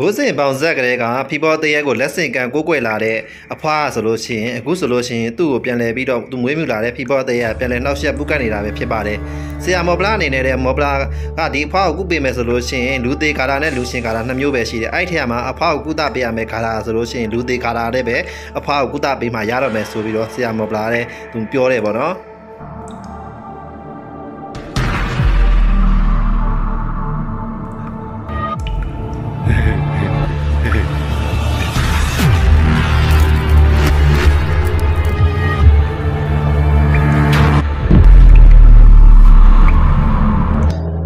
ဘိုးစင်ပေါင်ဇက်ကလေးကဖီဘောတရက်ကိုလက်စင်ကန်ကိုကိုွယ်လာတဲ့အဖွားဆိုလို့ရှိရင်အခုဆိုလို့ရှိရင်သူ့ကိုပြန်လဲပြီးတော့သူမွေးမြူလာတဲ့ဖီဘောတရက်ကပြန်လဲနှောက်ယှက်ပုကတ်နေတာပဲဖြစ်ပါတယ်။ဆရာမော်ပလာအနေနဲ့တဲ့မော်ပလာကဒီအဖွားကိုကုပေးမယ်ဆိုလို့ရှိရင်လူသေးကာတာနဲ့လူရှင်ကာတာနှစ်မျိုးပဲရှိတယ်။အဲ့ထက်မှာအဖွားကိုကုသပေးရမယ်ကာတာဆိုလို့ရှိရင်လူသေးကာတာနဲ့ပဲအဖွားကိုကုသပေးမှရတော့မယ်ဆိုပြီးတော့ဆရာမော်ပလာတဲ့သူပြောတယ်ပေါ့နော်။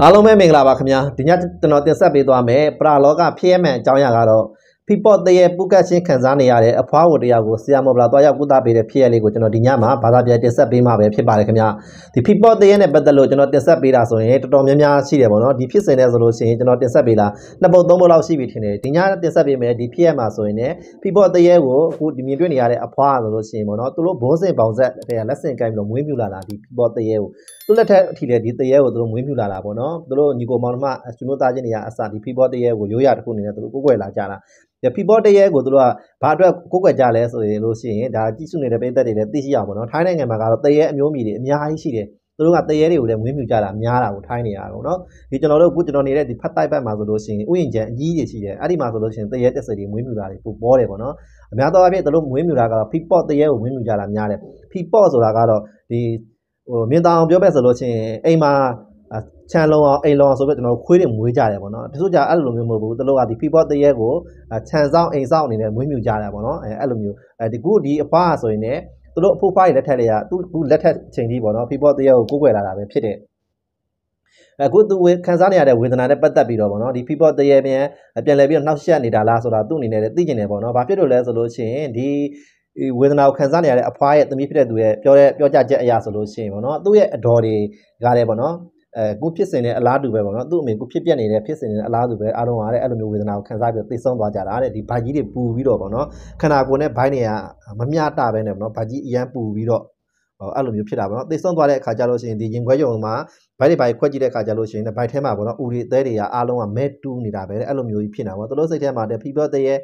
အားလုံးပဲမင်္ဂလာပါခင်ဗျာဒီညကျွန်တော်တင်ဆက်ပေးသွားမယ်ပရာလောကဖြစ်ရမှန်အကြောင်းအရာကတော့ဖီပော့တရဲ့ပုကတ်ချင်းခံစားနေရတဲ့အဖွားဝတရားကိုဆီယာမော်ဘလာတွားရောက်ကုသပေးတဲ့ဖြစ်ရလေးကိုကျွန်တော်ဒီညမှာဘာသာပြန်တင်ဆက်ပေးမှာပဲဖြစ်ပါတယ်ခင်ဗျာဒီဖီပော့တရဲ့နဲ့ပတ်သက်လို့ကျွန်တော်တင်ဆက်ပေးတာဆိုရင်တော်တော်များများရှိတယ်ပေါ့နော်ဒီဖြစ်စဉ်နဲ့ဆိုလို့ရှိရင်ကျွန်တော်တင်ဆက်ပေးတာနှစ်ပုတ်သုံးပုတ်လောက်ရှိပြီထင်တယ်ဒီညတင်ဆက်ပေးမယ်ဒီဖြစ်ရမှာဆိုရင်လည်းဖီပော့တရဲ့ကိုအခုဒီမြင်တွေ့နေရတဲ့အဖွားဆိုလို့ရှိရင်ပေါ့နော်သူတို့ဘိုးစင်ပေါင်ဆက်တဲ့လက်ဆင့်ကိုင်းပြီးတော့မွေးမြူလာတာဒီဖီပော့တရဲ့ကိုသူလက်ထက်အထိလည်းဒီတရေကိုသူတို့မွေးမြူလာတာပေါ့နော်သူတို့ညီကိုမောင်နှမကျွန်တော်သားချင်းတွေကအစဒီဖီဘောတရေကိုရိုးရတစ်ခုအနေနဲ့သူတို့ကိုယ်ွယ်လာကြတာဒီဖီဘောတရေကိုသူတို့ကဘာအတွက်ကိုယ်ွယ်ကြလဲဆိုရင်လို့ရှိရင်ဒါကြည့်စုနေတဲ့ပြည်သက်တွေလည်းသိရှိရပါတော့နော်ထိုင်းနိုင်ငံမှာကတော့တရေအမျိုးမျိုးတွေအများကြီးရှိတယ်သူတို့ကတရေတွေကိုလည်းမွေးမြူကြတာများတာကိုထိုင်းနေရတော့เนาะဒီကျွန်တော်တို့အခုကျွန်တော်နေတဲ့ဒီဖတ်တိုက်ဘက်မှာဆိုလို့ရှိရင်ဥယျာဉ်ကျန်အကြီးကြီးရှိတယ်အဲ့ဒီမှာဆိုလို့ရှိရင်တရေတက်စတွေမွေးမြူတာတွေပိုပေါ်တယ်ပေါ့เนาะအများသောအားဖြင့်သူတို့မွေးမြူတာကတော့ feedpot တရေကိုမွေးမြူကြတာများတယ် feedpot ဆိုတာကတော့ဒီဟိုမြင်တောင်ပြောပြဆိုလို့ချင်းအိမ်မှာချန်လုံးအောင်အိမ်လုံးအောင်ဆိုပြီးကျွန်တော်တို့ခွေးတွေမွေးကြတယ်ပေါ့နော်တချို့ကြအဲ့လိုမျိုးမဟုတ်ဘူးတို့ကဒီ people တရက်ကိုချန်ဆောင်အိမ်ဆောင်အနေနဲ့မွေးမြူကြတာပေါ့နော်အဲအဲ့လိုမျိုးအဲဒီခုဒီအဖာဆိုရင်လည်းတို့အဖိုးဖိုင်းလက်ထက်တွေကသူခုလက်ထက်ချိန်ကြီးပေါ့နော် people တရက်ကိုကိုးကွယ်လာတာပဲဖြစ်တယ်အခုသူခံစားနေရတဲ့ဝေဒနာနဲ့ပတ်သက်ပြီးတော့ဗောနော်ဒီ people တရေပြန်ပြန်လဲပြီးတော့နှောက်ယှက်နေတာလားဆိုတာသူ့အနေနဲ့လည်းသိကျင်တယ်ဗောနော်။ဘာဖြစ်လို့လဲဆိုလို့ရှိရင်ဒီဝေဒနာကိုခံစားနေရတဲ့အဖွားရဲ့သမီးဖြစ်တဲ့သူရဲ့ပြောတဲ့ပြောကြချက်အရာဆိုလို့ရှိရင်ပေါ့နော်သူ့ရဲ့အတော်တွေကလည်းပေါ့နော်အဲကိုဖြစ်စင်တဲ့အလားတူပဲပေါ့နော်သူ့အမေကိုဖြစ်ပြက်နေတဲ့ဖြစ်စင်နေတဲ့အလားတူပဲအားလုံးကလည်းအဲ့လိုမျိုးဝေဒနာကိုခံစားပြီးသိဆုံးသွားကြတာတဲ့ဒီဗာကြီးတွေပူပြီးတော့ပေါ့နော်ခန္ဓာကိုယ်နဲ့ဘိုင်းတွေကမမျှတပဲနဲ့ပေါ့နော်ဗာကြီးအရန်ပူပြီးတော့အဲ့လိုမျိုးဖြစ်တာပေါ့နော်သေဆုံးသွားတဲ့အခါကျလို့ရှိရင်ဒီရင်ခွဲယုံမှာဘိုက်တွေဘိုက်ခွက်ကြည့်တဲ့အခါကျလို့ရှိရင်ဘိုက်ထဲမှာပေါ့နော်ဥတွေအသေးတွေကအားလုံးကမဲတူးနေတာပဲအဲ့လိုမျိုးကြီးဖြစ်နေတာပေါ့သူတို့စိတ်ထဲမှာတဲ့ people တွေရဲ့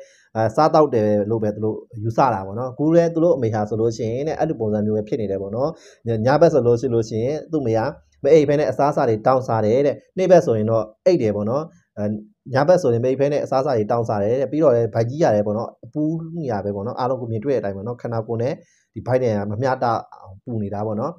စားတောက်တယ်လို့ပဲသူတို့ယူဆတာပေါ့နော်ကူရဲသူတို့အမေဟာဆိုလို့ရှိရင်တဲ့အဲ့လိုပုံစံမျိုးပဲဖြစ်နေတယ်ပေါ့နော်ညဘက်ဆိုလို့ရှိလို့ရှိရင်သူ့မေကမအိပ်ဘဲနဲ့အစားအစာတွေတောင်းစားတယ်တဲ့နေ့ဘက်ဆိုရင်တော့အိပ်တယ်ပေါ့နော်ညဘက်ဆိုရင်မိဖဲနဲ့အစားအစာတွေတောင်းစားတယ်တဲ့ပြီးတော့လည်းဘိုက်ကြီးရတယ်ပေါ့နော်အပူနေရပဲပေါ့နော်အားလုံးကိုမြင်တွေ့တဲ့အတိုင်းပေါ့နော်ခန္ဓာကိုယ်နဲ့ဒီဘိုက်တွေကမမျှတပူနေတာပေါ့နော်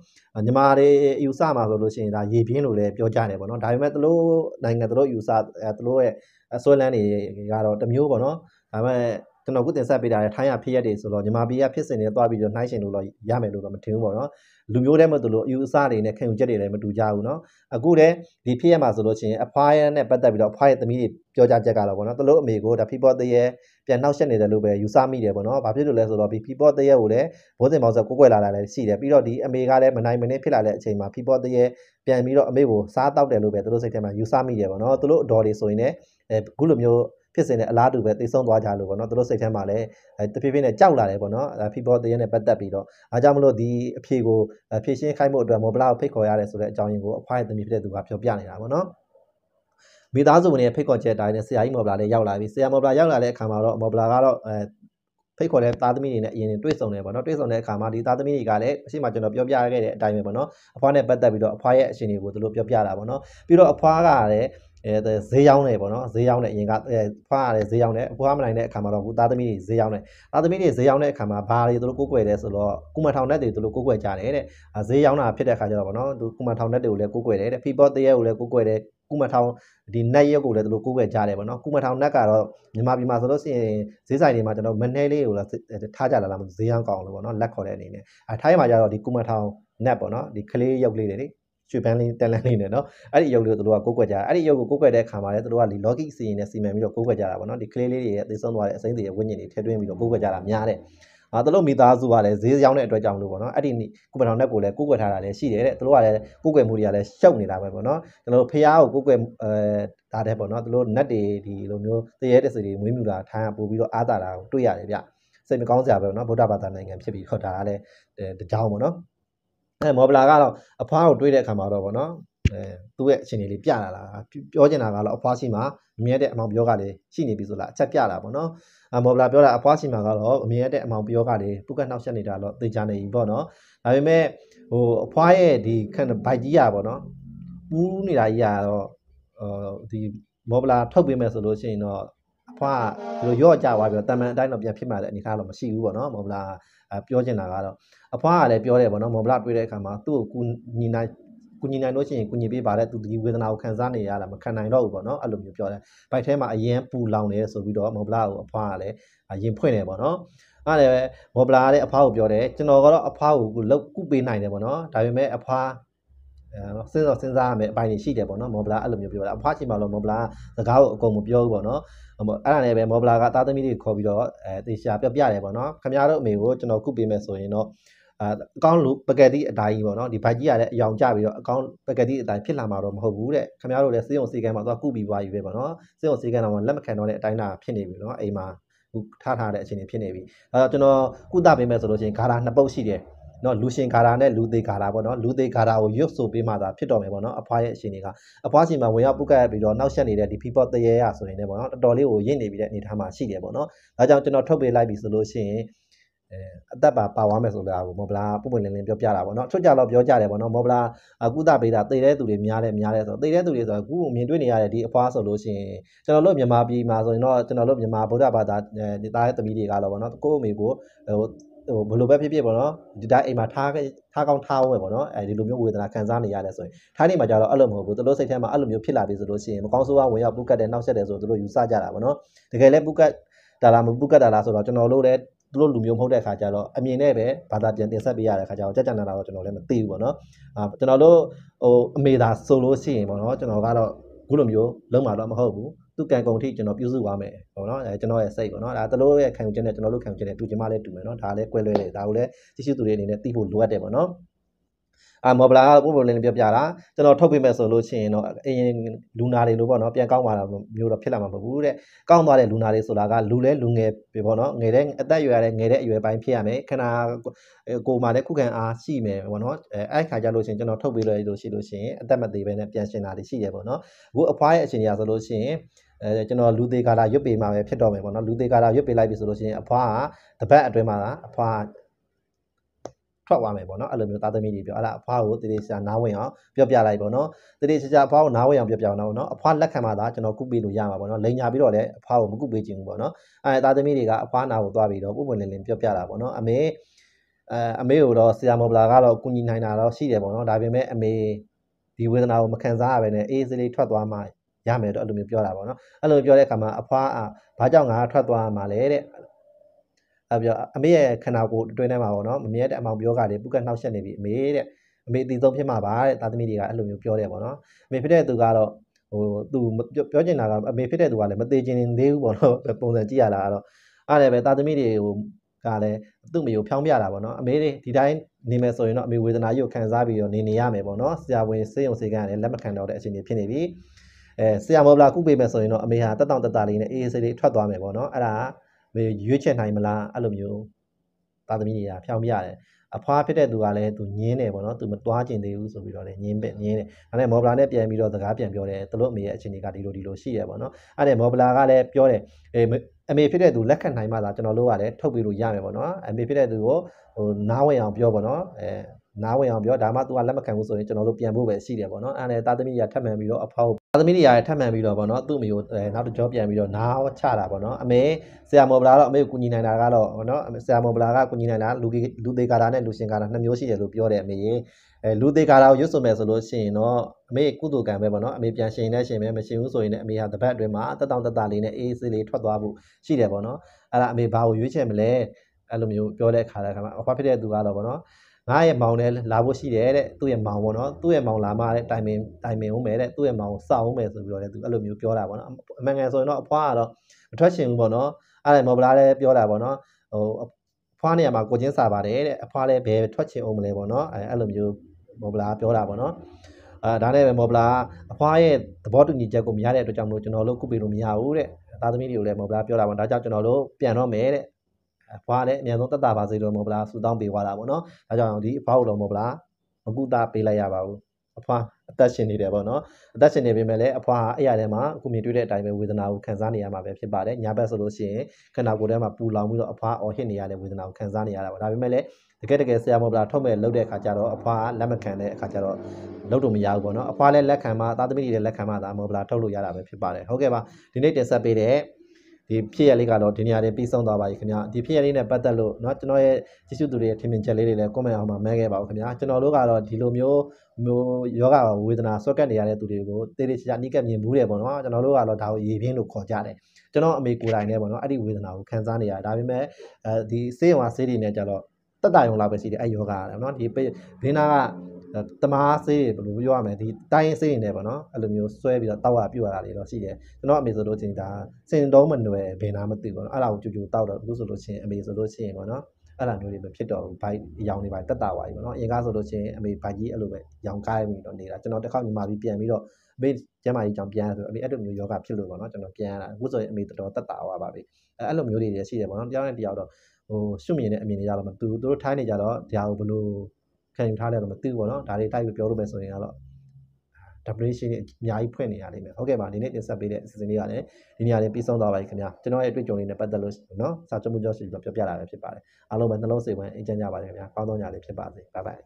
ညီမတွေယူဆမှာဆိုလို့ရှိရင်ဒါရေပြင်းလို့လည်းပြောကြတယ်ပေါ့နော်ဒါပေမဲ့သူတို့နိုင်ငံသူတို့ယူဆသူတို့ရဲ့အစွဲလန်းတွေကတော့တမျိုးပေါ့နော်ဒါပေမဲ့ကျွန်တော်ခုတင်ဆက်ပေးတာလေထိုင်းရဖြစ်ရက်တွေဆိုတော့ညီမပြည်ကဖြစ်စဉ်တွေတွားပြီးတော့နှိုင်းရှင်လို့တော့ရမယ်လို့တော့မထင်ဘူးပေါ့နော်လူမျိုးတည်းမတူလို့အယူအဆတွေနဲ့ခံယူချက်တွေလည်းမတူကြဘူးနော်အခုတည်းဒီဖြစ်ရက်မှာဆိုလို့ရှိရင်အဖွားရနဲ့ပတ်သက်ပြီးတော့အဖွားရသမီးတွေပြောကြချက်ကတော့ပေါ့နော်သူတို့အမေကိုဒါဖီပေါ်တရေပြန်နှောက်ရှက်နေတယ်လို့ပဲယူဆမိတယ်ပေါ့နော်ဘာဖြစ်လို့လဲဆိုတော့ဒီဖီပေါ်တရေကိုလည်းဘိုးစင်ပေါင်းဆက်ကိုကွယ်လာတာလည်းရှိတယ်ပြီးတော့ဒီအမေကလည်းမနိုင်မနေဖြစ်လာတဲ့အချိန်မှာဖီပေါ်တရေပြန်ပြီးတော့အမေကိုစားတောက်တယ်လို့ပဲသူတို့စိတ်ထဲမှာယူဆမိတယ်ပေါ့နော်သူတို့အတော်တွေဆိုရင်လည်းအခုလိုမျိုးဖြစ်စဉ်နဲ့အလားတူပဲသိဆုံးသွားကြလို့ပေါ့နော်သူတို့စိတ်ထဲမှာလည်းတဖြည်းဖြည်းနဲ့ကြောက်လာတယ်ပေါ့နော်ဖိဘောတရနဲ့ပတ်သက်ပြီးတော့အားကြောင့်မလို့ဒီအဖြေကိုဖြည့်ရှင်းခိုင်းဖို့အတွက်မော်ဘလာကိုဖိတ်ခေါ်ရတယ်ဆိုတဲ့အကြောင်းရင်းကိုအဖွားရဲ့သမီးဖြစ်တဲ့သူကပြောပြနေတာပေါ့နော်မိသားစုဝင်ရဲ့ဖိတ်ခေါ်ချက်တိုင်းနဲ့ဆရာကြီးမော်ဘလာလည်းရောက်လာပြီဆရာမော်ဘလာရောက်လာတဲ့အခါမှာတော့မော်ဘလာကတော့အဲဖိတ်ခေါ်တဲ့သားသမီးတွေနဲ့အရင်တွေ့ဆုံတယ်ပေါ့နော်တွေ့ဆုံတဲ့အခါမှာဒီသားသမီးတွေကလည်းအရှိမကျွန်တော်ပြောပြခဲ့တဲ့အတိုင်းပဲပေါ့နော်အဖွားနဲ့ပတ်သက်ပြီးတော့အဖွားရဲ့အခြေအနေကိုသူတို့ပြောပြတာပေါ့နော်ပြီးတော့အဖွားကလည်းအဲဈေးရောက်နေပေါ့နော်ဈေးရောက်နေအရင်ကအဲဖွားရတယ်ဈေးရောက်နေအဖွားမနိုင်တဲ့အခါမှာတော့ခုသားသမီးတွေဈေးရောက်နေသားသမီးတွေဈေးရောက်တဲ့အခါမှာဘာတွေသူတို့ကိုကိုွယ်တယ်ဆိုတော့ကုမထောင်နဲ့တွေသူတို့ကိုကိုွယ်ကြတယ်တဲ့ဈေးရောက်တာဖြစ်တဲ့အခါကျတော့ပေါ့နော်သူကုမထောင်နဲ့တွေကိုလည်းကိုကိုွယ်တယ်တဲ့ people တရက်ကိုလည်းကိုကိုွယ်တယ်ကုမထောင်ဒီနက်ရက်ကိုလည်းသူတို့ကိုကိုွယ်ကြတယ်ပေါ့နော် ကုမထောင်နက်ကတော့မြန်မာပြည်မှာဆိုလို့ရှိရင်ဈေးဆိုင်တွေမှာကျွန်တော်မနှဲလေးကိုလည်းထားကြလာလားမသိဈေးရောက်ကောင်းလို့ပေါ့နော်လက်ခေါ်တဲ့အနေနဲ့အဲထိုင်းမှာကျတော့ဒီကုမထောင်နက်ပေါ့နော်ဒီကလေးရုပ်လေးတွေရွှေပန်းလေးတက်လန်းလေးနဲ့နော်အဲ့ဒီရုပ်လေးကိုတို့ကကိုးကွက်ကြအဲ့ဒီရုပ်ကိုကိုးကွက်တဲ့အခါမှာလည်းတို့ကဒီ logic စီရင်နဲ့စီမံပြီးတော့ကိုးကွက်ကြတာပေါ့နော်ဒီကလေးလေးတွေရဲ့သိဆုံးသွားတဲ့အစိမ့်တွေရဲ့ဝိညာဉ်တွေထည့်သွင်းပြီးတော့ကိုးကွက်ကြတာများတယ်အာတို့မိသားစုကလည်းဈေးရောက်တဲ့အတွက်ကြောင့်လို့ပေါ့နော်အဲ့ဒီကုပ္ပဏောင်နဲ့ကိုလည်းကိုးကွယ်ထားတာလည်းရှိတယ်တဲ့တို့ကလည်းကိုးကွယ်မှုတွေကလည်းရှုပ်နေတာပဲပေါ့နော်ကျွန်တော်ဖះကိုကိုးကွယ်အဲဒါတဲ့ပေါ့နော်တို့နတ်တွေဒီလိုမျိုးတရေတစီတွေမွေးမြူတာထားပို့ပြီးတော့အားတာတာကိုတွေ့ရတယ်ဗျစိတ်မကောင်းစရာပဲပေါ့နော်ဗုဒ္ဓဘာသာနိုင်ငံဖြစ်ပြီးတော့ဒါကလည်းတကြောင်ပေါ့နော်အဲမော်ဘလာကတော့အဖွားကိုတွေးတဲ့အခါမှာတော့ဗောနော်အဲသူ့ရဲ့အခြေအနေလေးပြလာတာပြောချင်တာကတော့အဖွားရှိမှာအမြဲတဲ့အမောင်ပြောကလေးရှိနေပြီဆိုလားအချက်ပြတာဗောနော်အမော်ဘလာပြောတာအဖွားရှိမှာကတော့အမြဲတဲ့အမောင်ပြောကလေးပုကနောက်ဆက်နေတာတော့သိကြနေပြီဗောနော်ဒါပေမဲ့ဟိုအဖွားရဲ့ဒီခန့်ဘိုက်ကြီးอ่ะဗောနော်ပူးနေတာကြီးอ่ะတော့ဟိုဒီမော်ဘလာထုတ်ပေးမယ်ဆိုလို့ရှိရင်တော့ဖွာဒီလိုရော့ကြသွားပြီးတော့တမန်အတိုင်းတော့ပြန်ဖြစ်မှလည်းအနေထားတော့မရှိဘူးပေါ့နော်မော်ဘလာပြောချင်တာကတော့အဖွာကလည်းပြောတယ်ပေါ့နော်မော်ဘလာတွေ့တဲ့အခါမှာသူ့ကိုကူညီနိုင်ကူညီနိုင်လို့ရှိရင်ကူညီပေးပါတဲ့သူဒီဝေဒနာကိုခံစားနေရတာမခံနိုင်တော့ဘူးပေါ့နော်အဲ့လိုမျိုးပြောတယ်ဘိုက်ထဲမှာအရင်ပူလောင်နေဆိုပြီးတော့မော်ဘလာကိုအဖွာကလည်းရင်ဖွင့်တယ်ပေါ့နော်အဲ့လည်းမော်ဘလာကလည်းအဖွာကိုပြောတယ်ကျွန်တော်ကတော့အဖွာကိုလုတ်ကုပေးနိုင်တယ်ပေါ့နော်ဒါပေမဲ့အဖွာစဉ်းစားစဉ်းစားရမယ်အပိုင်းတွေရှိတယ်ပေါ့နော်မော်ဘလာအဲ့လိုမျိုးပြောတာအဖွားချိန်မှာတော့မော်ဘလာစကားကိုအကုန်မပြောဘူးပေါ့နော်အဲ့ဒါနဲ့ပဲမော်ဘလာကသားသမီးတွေခေါ်ပြီးတော့အဲတေချာပြပြတယ်ပေါ့နော်ခင်ဗျားတို့အမေကိုကျွန်တော်ကုပေးမယ်ဆိုရင်တော့အအကောင့်လိုပကတိအတိုင်းပေါ့နော်ဒီဘိုက်ကြီးကလည်းအယောင်ကျပြီးတော့အကောင့်ပကတိအတိုင်းဖြစ်လာမှာတော့မဟုတ်ဘူးတဲ့ခင်ဗျားတို့လည်းစေယုံစေကမ်းမှာသွားကုပြီးပွားယူပဲပေါ့နော်စေယုံစေကမ်းတော့လက်မခံတော့တဲ့အတိုင်းသာဖြစ်နေပြီနော်အိမ်မှာခုထားထားတဲ့အခြေအနေဖြစ်နေပြီအဲတော့ကျွန်တော်ကုသပေးမယ်ဆိုလို့ရှိရင်ဂါရာနှစ်ပုတ်ရှိတယ်နော်လူရှင်ဂါရာနဲ့လူသေးဂါရာပေါ့နော်လူသေးဂါရာကိုရွတ်ဆိုပေးမှသာဖြစ်တော်မယ်ပေါ့နော်အဖွားရဲ့အရှင်တွေကအဖွားရှင်မှာဝင်ရောက်ပုတ်ကပ်ပြီးတော့နောက်ဆက်နေတဲ့ဒီ people တရေရဆိုရင်လည်းပေါ့နော်တော်တော်လေးကိုရင့်နေပြီးတဲ့အနေအထားမှာရှိတယ်ပေါ့နော်ဒါကြောင့်ကျွန်တော်ထုတ်ပေးလိုက်ပြီဆိုလို့ရှိရင်အဲအသက်ပါပါသွားမယ်ဆိုတာကိုမော်ဘလာပုံပွင့်လင်းလင်းပြောပြတာပေါ့နော်အထွတ်ကြတော့ပြောကြတယ်ပေါ့နော်မော်ဘလာကုသပေးတာတိတ်တဲ့သူတွေများတယ်များတယ်ဆိုတော့တိတ်တဲ့သူတွေဆိုတော့ခုမြင်တွေ့နေရတဲ့ဒီအဖွားဆိုလို့ရှိရင်ကျွန်တော်တို့မြန်မာပြည်မှာဆိုရင်တော့ကျွန်တော်တို့မြန်မာဗုဒ္ဓဘာသာနေသားရဲ့တမီးတွေကတော့ပေါ့နော်ကိုယ့်အမေကိုဟိုဟိုဘလို့ပဲဖြစ်ဖြစ်ပေါ့နော်ဒီတိုင်းအိမ်မှာထားထားကောင်းထားအောင်ပဲပေါ့နော်အဲဒီလိုမျိုးဝေဒနာခံစားနေရတယ်ဆိုရင်ထားနေမှာကြတော့အဲ့လိုမဟုတ်ဘူးသူတို့စိတ်ထဲမှာအဲ့လိုမျိုးဖြစ်လာပြီဆိုလို့ရှိရင်မကောင်းဆိုးဝါးဝင်ရောက်ပုကတ်တယ်နှောက်ရက်တယ်ဆိုသူတို့ယူဆကြတာပေါ့နော်တကယ်လဲပုကတ်ဒါလားမပုကတ်ဒါလားဆိုတော့ကျွန်တော်တို့လည်းသူတို့လူမျိုးမဟုတ်တဲ့ခါကျတော့အမြင်နဲ့ပဲဘာသာပြန်တင်ဆက်ပေးရတဲ့ခါကျတော့ကြကြနာတာတော့ကျွန်တော်လည်းမသိဘူးပေါ့နော်အာကျွန်တော်တို့ဟိုအမေသာဆိုလို့ရှိရင်ပေါ့နော်ကျွန်တော်ကတော့ခုလိုမျိုးလုံးမတော့မဟုတ်ဘူးသူ့ကံကုန်အထိကျွန်တော်ပြုစုသွားမယ်ပေါ့နော်အဲကျွန်တော်ရဲ့စိတ်ပေါ့နော်ဒါသူတို့ရဲ့ခံယူချက်နဲ့ကျွန်တော်တို့ခံယူချက်နဲ့တူချင်မှလည်းတူမယ်နော်ဒါလည်းကွဲလွဲတယ်ဒါကိုလည်းရှိရှိသူတွေအနေနဲ့သိဖို့လိုအပ်တယ်ပေါ့နော်အာမော်ဘလာကပုံပုံလေးလေးပြောပြတာကျွန်တော်ထုတ်ပေးမယ်ဆိုလို့ရှိရင်တော့အရင်လူနာတွေလို့ပေါ့နော်ပြန်ကောင်းသွားတာမျိုးတော့ဖြစ်လာမှာမဟုတ်ဘူးတဲ့ကောင်းသွားတဲ့လူနာတွေဆိုတာကလူလဲလူငယ်ပဲပေါ့နော်ငယ်တဲ့အသက်အရွယ်ရတဲ့ငယ်တဲ့အရွယ်ပိုင်းဖြစ်ရမယ်ခနာကိုမှလည်းခုခံအားရှိမယ်ပေါ့နော်အဲအဲ့ခါကြလို့ရှိရင်ကျွန်တော်ထုတ်ပေးလို့လို့ရှိလို့ရှိရင်အသက်မသေးပဲနဲ့ပြန်ရှင်တာတွေရှိတယ်ပေါ့နော်အခုအဖွားရဲ့အခြေအနေရဆိုလို့ရှိရင်အဲကျွန်တော်လူသေးကာလာရွတ်ပေးမှာပဲဖြစ်တော့မယ်ပေါ့နော်လူသေးကာလာရွတ်ပေးလိုက်ပြီဆိုလို့ရှိရင်အဖွားကတပတ်အတွင်းမှာအဖွားထွက်သွားမယ်ပေါ့နော်အဲ့လိုမျိုးသားသမီးတွေပြောအဲ့ဒါအဖွားကိုတည်တည်ချာနားဝင်အောင်ပြောပြလိုက်ပေါ့နော်တည်တည်ချာချာအဖွားကိုနားဝင်အောင်ပြောပြအောင်နော်အဖွားလက်ခံမှသာကျွန်တော်ကုပေးလို့ရမှာပေါ့နော်လိန်ညာပြီးတော့လည်းအဖွားကိုမကုပေးချင်ဘူးပေါ့နော်အဲ့သားသမီးတွေကအဖွားနာကိုသွားပြီးတော့ပုံပွင့်လင်းလင်းပြောပြတာပေါ့နော်အမေအဲအမေကိုတော့ဆရာမော်ဘလာကတော့ကုညီနိုင်တာတော့ရှိတယ်ပေါ့နော်ဒါပေမဲ့အမေဒီဝေဒနာကိုမခံစားရဘဲနဲ့အေးစေးလေးထွက်သွားမှရမယ်တော့အဲ့လိုမျိုးပြောတာပေါ့နော်အဲ့လိုပြောတဲ့အခါမှာအဖွားအာဘာကြောင့်ငါထွက်သွားမှာလဲတဲ့အဲ့ပြောအမေရဲ့ခန္ဓာကိုယ်အတွင်းထဲမှာပေါ့နော်မမြဲတဲ့အမောင်ပြောကတွေပုကနှောက်ရှက်နေပြီအမေတဲ့အမေအတီဆုံးဖြစ်မှာပါတဲ့သားသမီးတွေကအဲ့လိုမျိုးပြောတယ်ပေါ့နော်အမေဖြစ်တဲ့သူကတော့ဟိုသူပြောချင်တာကအမေဖြစ်တဲ့သူကလည်းမသေးချင်သေးဘူးပေါ့နော်ပုံစံကြည့်ရတာကတော့အားလည်းပဲသားသမီးတွေဟိုကလည်းသူ့မေကိုဖျောင်းပြတာပေါ့နော်အမေတွေဒီတိုင်းနေမယ်ဆိုရင်တော့အမေဝေဒနာရုပ်ခံစားပြီးတော့နေနေရမယ်ပေါ့နော်ဆရာဝန်စေယုံစေကန်းလည်းလက်မခံတော့တဲ့အခြေအနေဖြစ်နေပြီအဲဆရာမဘလာကုပေးမယ်ဆိုရင်တော့အမေဟာတက်တောင့်တက်တာလေးနဲ့အေးအေးဆေးဆေးထွက်သွားမယ်ပေါ့နော်အဲ့ဒါမေရွေးချယ်နိုင်မလားအဲ့လိုမျိုးသားသမီးတွေကဖြောင်းပြရတယ်အဖွားဖြစ်တဲ့သူကလည်းသူညင်းတယ်ပေါ့နော်သူမသွားကျင်သေးဘူးဆိုပြီးတော့လည်းညင်းပက်ညင်းတယ်ဒါနဲ့မော်ဘလာနဲ့ပြန်ပြီးတော့စကားပြန်ပြောတယ်သူတို့အမေရဲ့အခြေအနေကဒီလိုဒီလိုရှိရပေါ့နော်အဲ့ဒါမော်ဘလာကလည်းပြောတယ်အေးအမေဖြစ်တဲ့သူလက်ခံနိုင်မှသာကျွန်တော်တို့ကလည်းထုတ်ပေးလို့ရမယ်ပေါ့နော်အမေဖြစ်တဲ့သူကိုဟိုနားဝင်အောင်ပြောပေါ့နော်အဲနားဝင်အောင်ပြောဒါမှသူကလက်မခံဘူးဆိုရင်ကျွန်တော်တို့ပြန်ဖို့ပဲရှိတယ်ပေါ့နော်အဲ့နဲ့တာသမီတွေကထပ်မှန်ပြီးတော့အဖောက်တာသမီတွေကထပ်မှန်ပြီးတော့ပေါ့နော်သူ့မိကိုနောက်တစ်ကြောပြန်ပြီးတော့နားချတာပေါ့နော်အမေဆရာမော်ဗလာတော့အမေကိုကူညီနိုင်တာကတော့ပေါ့နော်ဆရာမော်ဗလာကကူညီနိုင်တာလူလူသေးကာတာနဲ့လူရှင်ကာတာနှစ်မျိုးရှိတယ်လို့ပြောတယ်အမေရေအဲလူသေးကာတာကိုရွတ်ဆိုမယ်ဆိုလို့ရှိရင်တော့အမေကုသိုလ်ကံပဲပေါ့နော်အမေပြန်ရှင်နေရှင်ပဲမရှင်ဘူးဆိုရင်လည်းအမေဟာတပတ်အတွင်းမှာတက်တောင့်တက်တာလေးနဲ့အေးအေးဆေးလေးထွက်သွားဖို့ရှိတယ်ပေါ့နော်အဲ့ဒါအမေဘာကိုရွေးချယ်မလဲအဲ့လိုမျိုးပြောတဲ့အခါတည်းကမှအဖွားဖြစ်တဲ့သူကတော့ပေါ့နော်ငါရဲ့မောင်လည်းလာဖို့ရှိတယ်တဲ့သူ့ရဲ့မောင်ပေါ့နော်သူ့ရဲ့မောင်လာမှတဲ့တိုင်ပင်တိုင်ပင်ဦးမယ်တဲ့သူ့ရဲ့မောင်ကိုစောက်ဦးမယ်ဆိုပြီးတော့လည်းသူအဲ့လိုမျိုးပြောတာပေါ့နော်အမှန်ကန်ဆိုရင်တော့အဖွားကတော့မထွက်ရှင်ဘူးပေါ့နော်အဲ့ဒါမော်ဗလာလည်းပြောတာပေါ့နော်ဟိုအဖွားနေရာမှာကိုချင်းစာပါတယ်တဲ့အဖွားလည်းဘယ်ထွက်ရှင်အောင်မလဲပေါ့နော်အဲ့အဲ့လိုမျိုးမော်ဗလာပြောတာပေါ့နော်အာဒါနဲ့ပဲမော်ဗလာအဖွားရဲ့သဘောတူညီချက်ကိုမရတဲ့အတွက်ကြောင့်မလို့ကျွန်တော်တို့ကုပေလို့မရဘူးတဲ့သားသမီးတွေကိုလည်းမော်ဗလာပြောတာပေါ့ဒါကြောင့်ကျွန်တော်တို့ပြန်တော့မယ်တဲ့ဘွားလည်းအများဆုံးတက်တာပါစေလို့မဟုတ်လားဆူတောင်းပေးသွားတာပေါ့နော်ဒါကြောင့်ဒီအဘွားကိုတော့မဟုတ်လားမကူတာပေးလိုက်ရပါဘူးအဖွာအသက်ရှင်နေတယ်ပေါ့နော်အသက်ရှင်နေပေမဲ့လည်းအဖွာအဲ့ရထဲမှာအခုမြင်တွေ့တဲ့အတိုင်းပဲဝေဒနာကိုခံစားနေရမှာပဲဖြစ်ပါတယ်ညာဘက်ဆိုလို့ရှိရင်ခန္ဓာကိုယ်ထဲမှာပူလောင်ပြီးတော့အဖွာအော်ဟစ်နေရတဲ့ဝေဒနာကိုခံစားနေရတာပေါ့ဒါပေမဲ့လည်းတကယ်တကယ်ဆရာမဟုတ်လားထုတ်မဲ့လုပ်တဲ့အခါကျတော့အဖွာလက်မခံတဲ့အခါကျတော့လုပ်လို့မရဘူးပေါ့နော်အဖွာလည်းလက်ခံမှသာသမီတွေလည်းလက်ခံမှဒါမဟုတ်လားထုတ်လို့ရတာပဲဖြစ်ပါတယ်ဟုတ်ကဲ့ပါဒီနေ့တင်ဆက်ပေးတဲ့ဒီဖြစ်ရလေးကတော့ဒီနေရာတွေပြီးဆုံးသွားပါပြီခင်ဗျာဒီဖြစ်ရလေးနဲ့ပတ်သက်လို့เนาะကျွန်တော်ရဲ့ကျေးဇူးတူတွေထင်မြင်ချက်လေးတွေလည်း comment အောင်မှာမဲခဲ့ပါဦးခင်ဗျာကျွန်တော်တို့ကတော့ဒီလိုမျိုးမျိုးယောဂဝေဒနာဆွက်ကပ်နေရတဲ့သူတွေကိုတေးတေးချာချာနှိကပ်မြင်မှုတယ်ပေါ့နော်ကျွန်တော်တို့ကတော့ဒါကိုရေပြင်းလို့ခေါ်ကြတယ်ကျွန်တော်အမေကိုယ်တိုင်လည်းပေါ့နော်အဲ့ဒီဝေဒနာကိုခံစားနေရတယ်ဒါပေမဲ့အဲဒီဆေးရုံကဆေးတွေနဲ့ကြတော့တက်တာရုံလာပဲရှိတယ်အဲ့ယောဂကနော်ဒီဘေးနာကတမားဆေးဘယ်လိုပြောရမလဲဒီတိုင်းဆေးနေပေါ့နော်အဲ့လိုမျိုးဆွဲပြီးတော့တောက်ရပြုတ်ရတာတွေတော့ရှိတယ်ကျွန်တော်အမေဆိုလို့ချင်းဒါစင်တုံးမနွယ်ဘယ်နာမသိဘူးပေါ့နော်အဲ့ဒါကိုကြိုကြိုတောက်တော့အခုဆိုလို့ချင်းအမေဆိုလို့ချင်းပေါ့နော်အဲ့လိုမျိုးတွေမဖြစ်တော့ဘူးဘိုက်ရောင်နေပါတက်တာပါကြီးပေါ့နော်အရင်ကဆိုလို့ချင်းအမေဘိုက်ကြီးအဲ့လိုပဲရောင်ကားပြီးတော့နေတာကျွန်တော်တစ်ခါညီမပြီးပြန်ပြီးတော့အမေကျမကြီးကြောင့်ပြန်ရဆိုအမေအဲ့လိုမျိုးယောဂဖြစ်လို့ပေါ့နော်ကျွန်တော်ပြန်ရတာအခုဆိုရင်အမေတော်တော်တက်တာသွားပါပြီအဲ့လိုမျိုးတွေလည်းရှိတယ်ပေါ့နော်တယောက်နဲ့တယောက်တော့ဟိုရှုမြင်တဲ့အမြင်တွေကြတော့မသူတို့ထိုင်းနေကြတော့ဒါကိုဘလို့ခံယူထားလဲတော့မသိဘူးပေါ့နော်ဒါတွေတိုက်ပြီးပြောလို့မယ်ဆိုရင်ကတော့ definition တွေအများကြီးဖွင့်နေရလိမ့်မယ်ဟုတ်ကဲ့ပါဒီနေ့တင်ဆက်ပေးတဲ့အစီအစဉ်လေးကလည်းဒီနေရာလေးပြီးဆုံးသွားပါပြီခင်ဗျာကျွန်တော်ရဲ့အတွေ့အကြုံတွေနဲ့ပတ်သက်လို့နော်စာချုပ်မှုကြောင့်ရှိပြီးတော့ပြောပြတာပဲဖြစ်ပါတယ်အားလုံးပဲနှလုံးစိတ်ဝင်အင်ကြံကြပါစေခင်ဗျာကောင်းသောညလေးဖြစ်ပါစေဘိုင်ဘိုင်